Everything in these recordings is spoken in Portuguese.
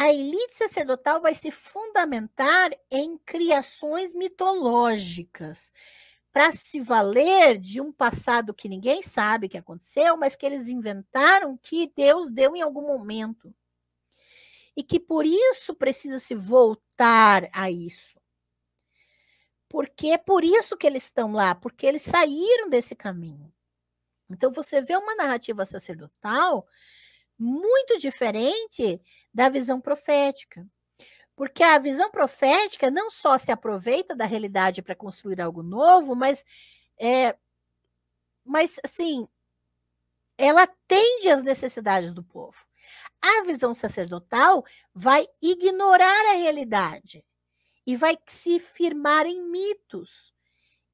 a elite sacerdotal vai se fundamentar em criações mitológicas para se valer de um passado que ninguém sabe que aconteceu, mas que eles inventaram que Deus deu em algum momento. E que por isso precisa se voltar a isso. Porque é por isso que eles estão lá, porque eles saíram desse caminho. Então você vê uma narrativa sacerdotal muito diferente da visão profética. Porque a visão profética não só se aproveita da realidade para construir algo novo, mas, é, mas assim, ela atende às necessidades do povo. A visão sacerdotal vai ignorar a realidade e vai se firmar em mitos,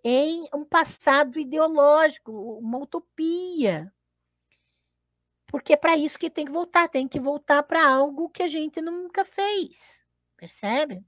em um passado ideológico, uma utopia. Porque é para isso que tem que voltar, tem que voltar para algo que a gente nunca fez, percebe?